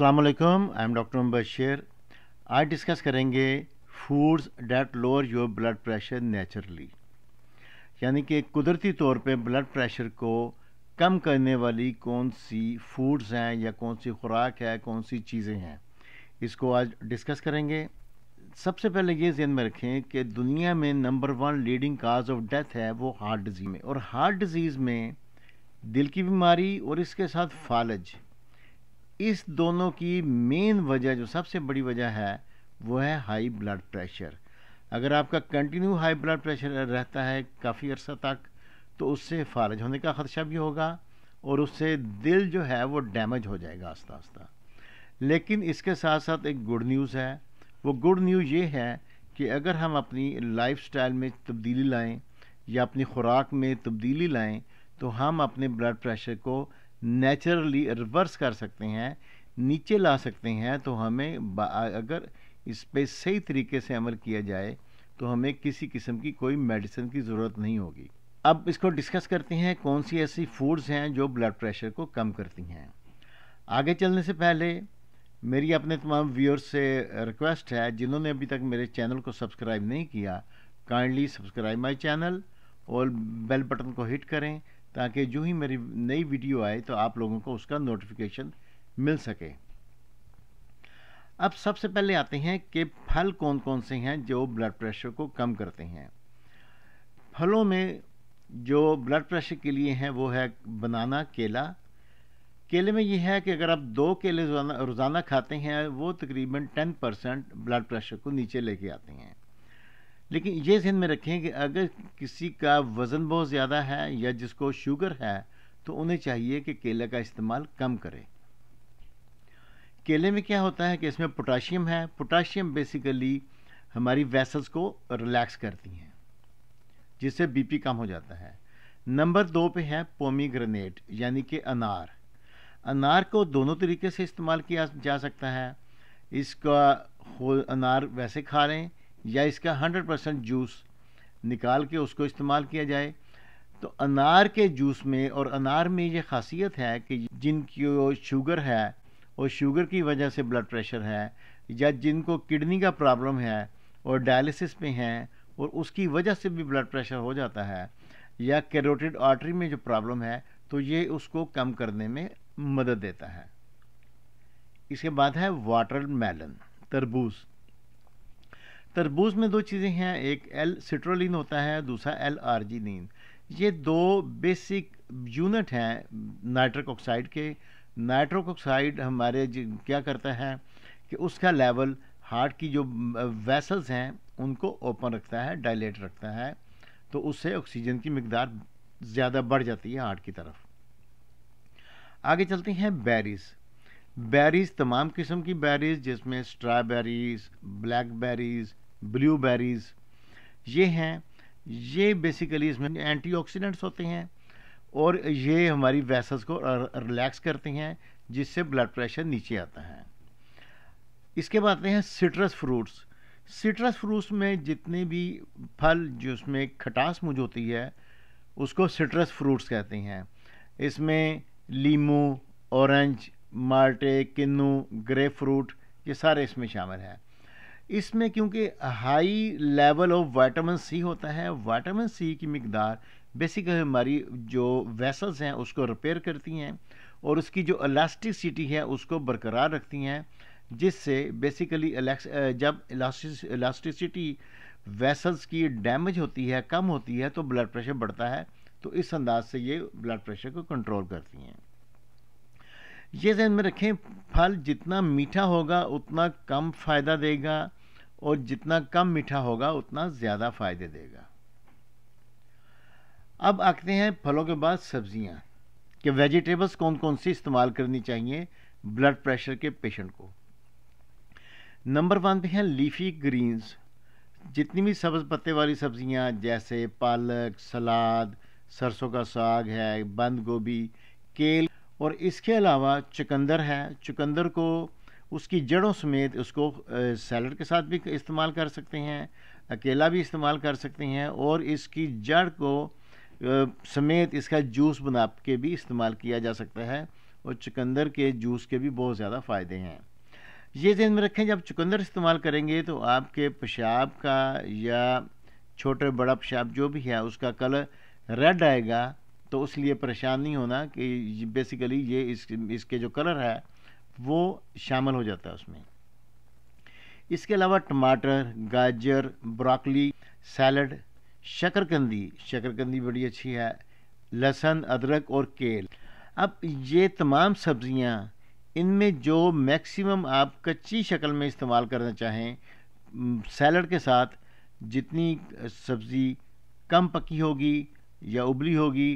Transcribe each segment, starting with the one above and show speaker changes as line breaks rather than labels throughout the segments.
वालेकुम I am doctor Mubashar आज discuss करेंगे foods that lower your blood pressure naturally यानी कि कुदरती तौर पे ब्लड प्रेशर को कम करने वाली कौन सी फूड्स हैं या कौन सी खुराक है कौन सी चीज़ें हैं इसको आज डिस्कस करेंगे सबसे पहले ये जहन में रखें कि दुनिया में number one leading cause of death है वो हार्ट डिजीज़ में और हार्ट डिजीज़ में दिल की बीमारी और इसके साथ फालज इस दोनों की मेन वजह जो सबसे बड़ी वजह है वो है हाई ब्लड प्रेशर अगर आपका कंटिन्यू हाई ब्लड प्रेशर रहता है काफ़ी अर्सा तक तो उससे फारज होने का ख़दशा भी होगा और उससे दिल जो है वो डैमेज हो जाएगा आस्ता आस्ता लेकिन इसके साथ साथ एक गुड न्यूज़ है वो गुड न्यूज़ ये है कि अगर हम अपनी स्टाइल में तब्दीली लाएँ या अपनी खुराक में तब्दीली लाएँ तो हम अपने ब्लड प्रेशर को नेचुरली रिवर्स कर सकते हैं नीचे ला सकते हैं तो हमें अगर इस पर सही तरीके से अमल किया जाए तो हमें किसी किस्म की कोई मेडिसिन की ज़रूरत नहीं होगी अब इसको डिस्कस करते हैं कौन सी ऐसी फूड्स हैं जो ब्लड प्रेशर को कम करती हैं आगे चलने से पहले मेरी अपने तमाम व्यूअर्स से रिक्वेस्ट है जिन्होंने अभी तक मेरे चैनल को सब्सक्राइब नहीं किया काइंडली सब्सक्राइब माई चैनल और बेल बटन को हिट करें ताकि जो ही मेरी नई वीडियो आए तो आप लोगों को उसका नोटिफिकेशन मिल सके अब सबसे पहले आते हैं कि फल कौन कौन से हैं जो ब्लड प्रेशर को कम करते हैं फलों में जो ब्लड प्रेशर के लिए हैं वो है बनाना केला केले में यह है कि अगर आप दो केले रोज़ाना खाते हैं वो तकरीबन टेन परसेंट ब्लड प्रेशर को नीचे लेके आते हैं लेकिन ये जहन में रखें कि अगर किसी का वज़न बहुत ज़्यादा है या जिसको शुगर है तो उन्हें चाहिए कि केले का इस्तेमाल कम करें केले में क्या होता है कि इसमें पोटाशियम है पोटाशियम बेसिकली हमारी वेसल्स को रिलैक्स करती हैं जिससे बीपी कम हो जाता है नंबर दो पे है पोमी ग्रेनेट यानी कि अनार अनार को दोनों तरीके से इस्तेमाल किया जा सकता है इसका अनार वैसे खा लें या इसका 100 परसेंट जूस निकाल के उसको इस्तेमाल किया जाए तो अनार के जूस में और अनार में ये खासियत है कि जिनको शुगर है और शुगर की वजह से ब्लड प्रेशर है या जिनको किडनी का प्रॉब्लम है और डायलिसिस में हैं और उसकी वजह से भी ब्लड प्रेशर हो जाता है या कैरोटिड आर्टरी में जो प्रॉब्लम है तो ये उसको कम करने में मदद देता है इसके बाद है वाटर मेलन तरबूज तरबूज में दो चीज़ें हैं एक एल सिट्रोलिन होता है दूसरा एल आर्जिनिन ये दो बेसिक यूनिट हैं नाइट्रिक ऑक्साइड के नाइट्रिक ऑक्साइड हमारे क्या करता है कि उसका लेवल हार्ट की जो वेसल्स हैं उनको ओपन रखता है डायलेट रखता है तो उससे ऑक्सीजन की मकदार ज़्यादा बढ़ जाती है हार्ट की तरफ आगे चलती हैं बेरीज़ बेरीज तमाम किस्म की बेरीज जिसमें strawberries blackberries blueberries ये हैं ये बेसिकली इसमें एंटीऑक्सीडेंट्स होते हैं और ये हमारी वेसल्स को रिलैक्स करते हैं जिससे ब्लड प्रेशर नीचे आता है इसके बाद आते हैं सिट्रस फ्रूट्स सिट्रस फ्रूट्स में जितने भी फल जिसमें खटास मुझ होती है उसको सिट्रस फ्रूट्स कहते हैं इसमें लीमू ऑरेंज माल्टे किन्नू ग्रे फ्रूट ये सारे इसमें शामिल हैं इसमें क्योंकि high level of vitamin C होता है वाइटामिन सी की मकदार बेसिकली हमारी जो वेसल्स हैं उसको रिपेयर करती हैं और उसकी जो इलास्टिसिटी है उसको बरकरार रखती हैं जिससे बेसिकली जब इलास्टिसिटी वेसल्स की डैमेज होती है कम होती है तो ब्लड प्रेशर बढ़ता है तो इस अंदाज से ये ब्लड प्रेशर को कंट्रोल करती हैं ये जहन में रखें फल जितना मीठा होगा उतना कम फ़ायदा देगा और जितना कम मीठा होगा उतना ज़्यादा फ़ायदे देगा अब आते हैं फलों के बाद सब्जियां कि वेजिटेबल्स कौन कौन सी इस्तेमाल करनी चाहिए ब्लड प्रेशर के पेशेंट को नंबर वन पे हैं लीफी ग्रीन्स जितनी भी सब्ज पत्ते वाली सब्जियां जैसे पालक सलाद सरसों का साग है बंद गोभी केल और इसके अलावा चुकंदर है चुकंदर को उसकी जड़ों समेत उसको सैलड के साथ भी इस्तेमाल कर सकते हैं अकेला भी इस्तेमाल कर सकते हैं और इसकी जड़ को समेत इसका जूस बना के भी इस्तेमाल किया जा सकता है और चुकंदर के जूस के भी बहुत ज़्यादा फ़ायदे हैं ये जहन में रखें जब चुकंदर इस्तेमाल करेंगे तो आपके पेशाब का या छोटे बड़ा पेशाब जो भी है उसका कलर रेड आएगा तो उस लिए परेशान नहीं होना कि बेसिकली ये इस इसके जो कलर है वो शामिल हो जाता है उसमें इसके अलावा टमाटर गाजर ब्रोकली सैलड शकरकंदी शकरकंदी बड़ी अच्छी है लहसन अदरक और केल अब ये तमाम सब्ज़ियाँ इनमें जो मैक्सिमम आप कच्ची शक्ल में इस्तेमाल करना चाहें सैलड के साथ जितनी सब्ज़ी कम पकी होगी या उबली होगी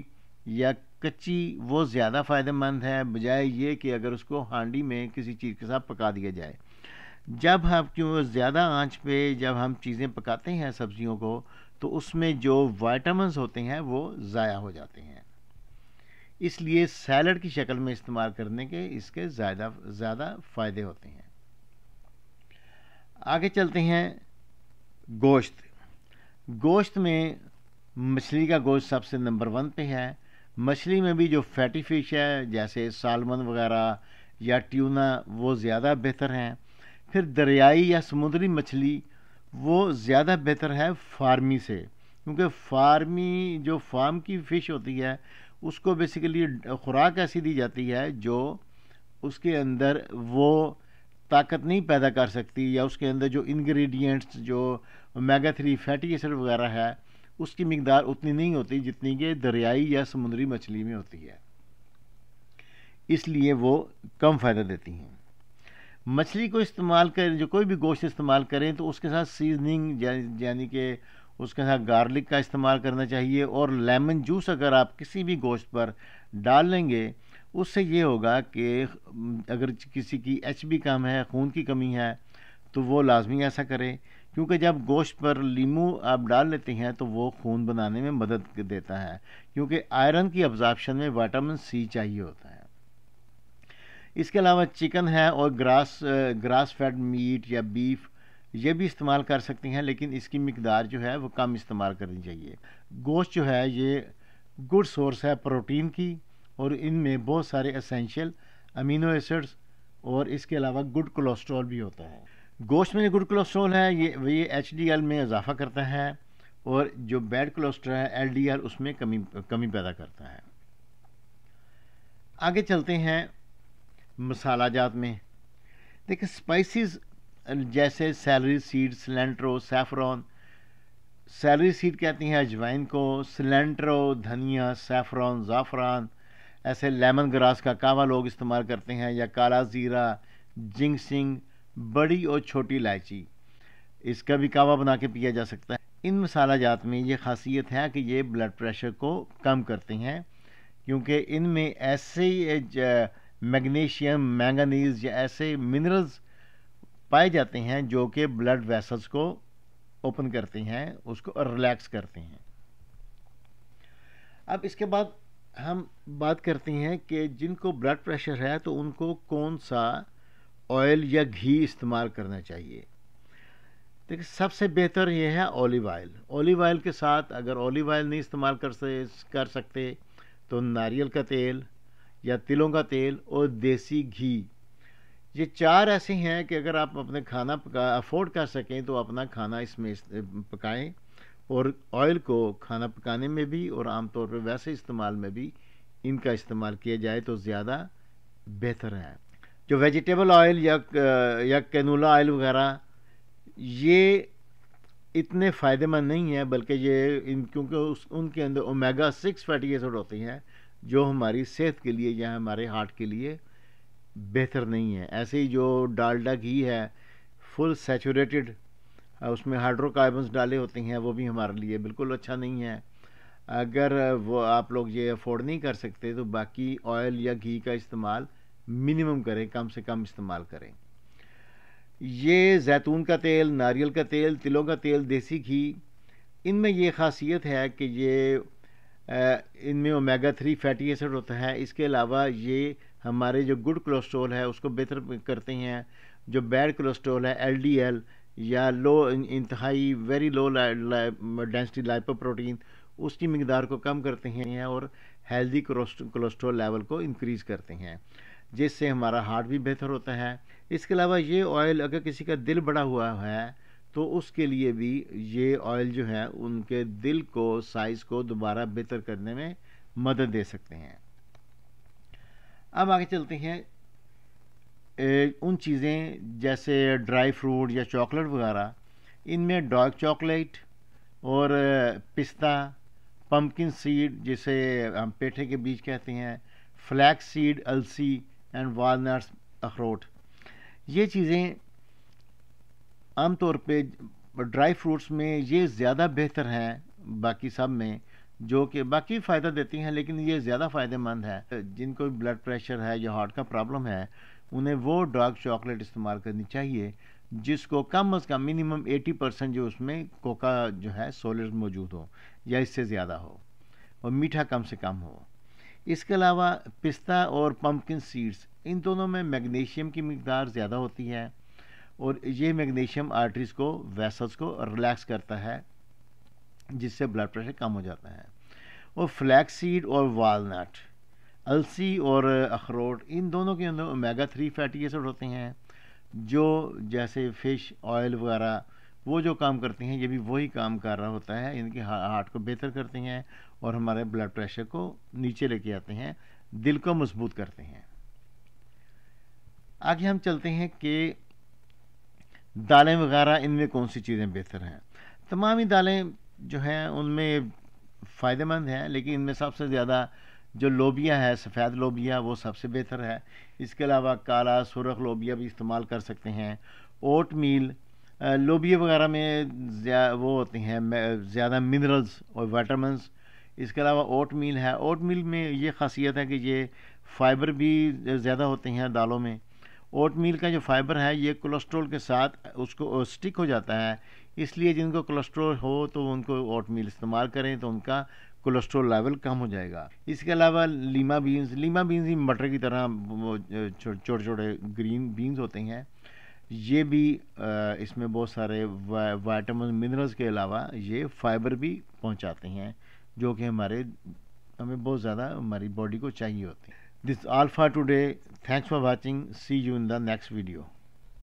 या कच्ची वो ज़्यादा फ़ायदेमंद है बजाय ये कि अगर उसको हांडी में किसी चीज़ के साथ पका दिया जाए जब हम क्यों ज़्यादा आंच पे जब हम चीज़ें पकाते हैं सब्जियों को तो उसमें जो वाइटामस होते हैं वो ज़ाया हो जाते हैं इसलिए सैलड की शक्ल में इस्तेमाल करने के इसके ज़्यादा ज़्यादा फ़ायदे होते हैं आगे चलते हैं गोश्त गोश्त में मछली का गोश्त सबसे नंबर वन पे है मछली में भी जो फैटी फिश है जैसे सालमन वगैरह या ट्यूना वो ज़्यादा बेहतर हैं फिर दरियाई या समुद्री मछली वो ज़्यादा बेहतर है फार्मी से क्योंकि फार्मी जो फार्म की फ़िश होती है उसको बेसिकली खुराक ऐसी दी जाती है जो उसके अंदर वो ताकत नहीं पैदा कर सकती या उसके अंदर जो इंग्रेडिएंट्स जो मेगा थ्री फैटी एसिड वगैरह है उसकी मकदार उतनी नहीं होती जितनी कि दरियाई या समुद्री मछली में होती है इसलिए वो कम फ़ायदा देती हैं मछली को इस्तेमाल करें जो कोई भी गोश्त इस्तेमाल करें तो उसके साथ सीजनिंग यानी कि उसके साथ गार्लिक का इस्तेमाल करना चाहिए और लेमन जूस अगर आप किसी भी गोश्त पर डाल लेंगे उससे ये होगा कि अगर किसी की एच कम है खून की कमी है तो वो लाजमी ऐसा करें क्योंकि जब गोश्त पर लीमू आप डाल लेते हैं तो वो खून बनाने में मदद देता है क्योंकि आयरन की अब्जार्प्शन में वाइटामिन सी चाहिए होता है इसके अलावा चिकन है और ग्रास ग्रास फैट मीट या बीफ ये भी इस्तेमाल कर सकते हैं लेकिन इसकी मकदार जो है वो कम इस्तेमाल करनी चाहिए गोश्त जो है ये गुड सोर्स है प्रोटीन की और इनमें बहुत सारे असेंशियल अमीनो एसिड्स और इसके अलावा गुड कोलेस्ट्रॉल भी होता है गोश्त में जो गुड कोलेस्ट्रॉल है ये ये एच में इजाफा करता है और जो बैड कोलेस्ट्रॉल है एल उसमें कमी कमी पैदा करता है आगे चलते हैं मसाला जात में देखिए स्पाइसेस जैसे celery seed cilantro saffron celery seed कहती हैं अजवाइन को सिलेंट्रो धनिया सैफरॉन ज़ाफ़रान ऐसे लेमन ग्रास का कावा लोग इस्तेमाल करते हैं या काला ज़ीरा जिंग बड़ी और छोटी इलायची इसका भी कावा बना के पिया जा सकता है इन मसाला जात में ये खासियत है कि ये ब्लड प्रेशर को कम करते हैं क्योंकि इनमें ऐसे मैग्नीशियम मैंगनीज या ऐसे मिनरल्स पाए जाते हैं जो कि ब्लड वेसल्स को ओपन करते हैं उसको रिलैक्स करते हैं अब इसके बाद हम बात करते हैं कि जिनको ब्लड प्रेशर है तो उनको कौन सा ऑयल या घी इस्तेमाल करना चाहिए देखिए सबसे बेहतर ये है ऑलिव ऑयल ऑलिव ऑयल के साथ अगर ऑलिव ऑयल नहीं इस्तेमाल कर से कर सकते तो नारियल का तेल या तिलों का तेल और देसी घी ये चार ऐसे हैं कि अगर आप अपने खाना पका अफोर्ड कर सकें तो अपना खाना इसमें पकाएं और ऑयल को खाना पकाने में भी और आमतौर पर वैसे इस्तेमाल में भी इनका इस्तेमाल किया जाए तो ज़्यादा बेहतर है जो वेजिटेबल ऑयल या या कैनूला ऑयल वगैरह ये इतने फ़ायदेमंद नहीं है बल्कि ये इन क्योंकि उस उनके अंदर ओमेगा सिक्स फैटी एसिड होती हैं जो हमारी सेहत के लिए या हमारे हार्ट के लिए बेहतर नहीं है ऐसे ही जो डालडा घी है फुल सेचूरेटेड उसमें हाइड्रोकार्बन्स डाले होते हैं वो भी हमारे लिए बिल्कुल अच्छा नहीं है अगर वो आप लोग ये अफोर्ड नहीं कर सकते तो बाकी ऑयल या घी का इस्तेमाल मिनिमम करें कम से कम इस्तेमाल करें ये जैतून का तेल नारियल का तेल तिलों का तेल देसी घी इनमें ये खासियत है कि ये इनमें ओमेगा थ्री फैटी एसिड होता है इसके अलावा ये हमारे जो गुड कोलेस्ट्रॉल है उसको बेहतर करते हैं जो बैड कोलेस्ट्रॉल है एलडीएल या लो इंतहाई वेरी लो डेंसिटी लाइपोप्रोटीन उसकी मकदार को कम करते हैं और हेल्दी कोलेस्ट्रॉल लेवल को इनक्रीज़ करते हैं जिससे हमारा हार्ट भी बेहतर होता है इसके अलावा ये ऑयल अगर किसी का दिल बड़ा हुआ है तो उसके लिए भी ये ऑयल जो है उनके दिल को साइज़ को दोबारा बेहतर करने में मदद दे सकते हैं अब आगे चलते हैं ए, उन चीज़ें जैसे ड्राई फ्रूट या चॉकलेट वगैरह इनमें डार्क चॉकलेट और पिस्ता पम्पकिन सीड जिसे हम पेठे के बीज कहते हैं फ्लैक्स सीड अलसी एंड वालनट्स अखरोट ये चीज़ें आमतौर पे ड्राई फ्रूट्स में ये ज़्यादा बेहतर हैं बाकी सब में जो कि बाकी फ़ायदा देती हैं लेकिन ये ज़्यादा फ़ायदेमंद है जिनको ब्लड प्रेशर है या हार्ट का प्रॉब्लम है उन्हें वो डार्क चॉकलेट इस्तेमाल करनी चाहिए जिसको कम अज़ कम मिनिमम 80 परसेंट जो उसमें कोका जो है सोलर मौजूद हो या इससे ज़्यादा हो और मीठा कम से कम हो इसके अलावा पिस्ता और पम्पकिन सीड्स इन दोनों में मैग्नीशियम की मकदार ज़्यादा होती है और ये मैग्नीशियम आर्टरीज़ को वेसल्स को रिलैक्स करता है जिससे ब्लड प्रेशर कम हो जाता है और फ्लैक्स सीड और वालनट अलसी और अखरोट इन दोनों के अंदर ओमेगा थ्री फैटी एसिड होते हैं जो जैसे फ़िश ऑयल वगैरह वो जो काम करती हैं ये भी वही काम कर रहा होता है इनके हार्ट को बेहतर करती हैं और हमारे ब्लड प्रेशर को नीचे लेके आते हैं दिल को मजबूत करते हैं आगे हम चलते हैं कि दालें वगैरह इनमें कौन सी चीज़ें बेहतर हैं तमाम ही दालें जो हैं उनमें फ़ायदेमंद हैं लेकिन इनमें सबसे ज़्यादा जो लोबिया है सफ़ेद लोबिया वो सबसे बेहतर है इसके अलावा काला सुरख लोबिया भी इस्तेमाल कर सकते हैं ओट मील लोबिया वगैरह में वो होती हैं ज़्यादा मिनरल्स और वाइटामस इसके अलावा ओट मील है ओट मील में ये खासियत है कि ये फ़ाइबर भी ज़्यादा होते हैं दालों में ओट मील का जो फाइबर है ये कोलेस्ट्रोल के साथ उसको स्टिक हो जाता है इसलिए जिनको कोलेस्ट्रोल हो तो उनको ओट मील इस्तेमाल करें तो उनका कोलेस्ट्रोल लेवल कम हो जाएगा इसके अलावा लीमा बीन्स लीमा बीन्स ही मटर की तरह छोटे छोटे ग्रीन बीन्स होते हैं ये भी इसमें बहुत सारे वाइटामिन मिनरल्स के अलावा ये फाइबर भी पहुंचाते हैं जो कि हमारे हमें बहुत ज़्यादा हमारी बॉडी को चाहिए होते हैं this all for today thanks for watching see you in the next video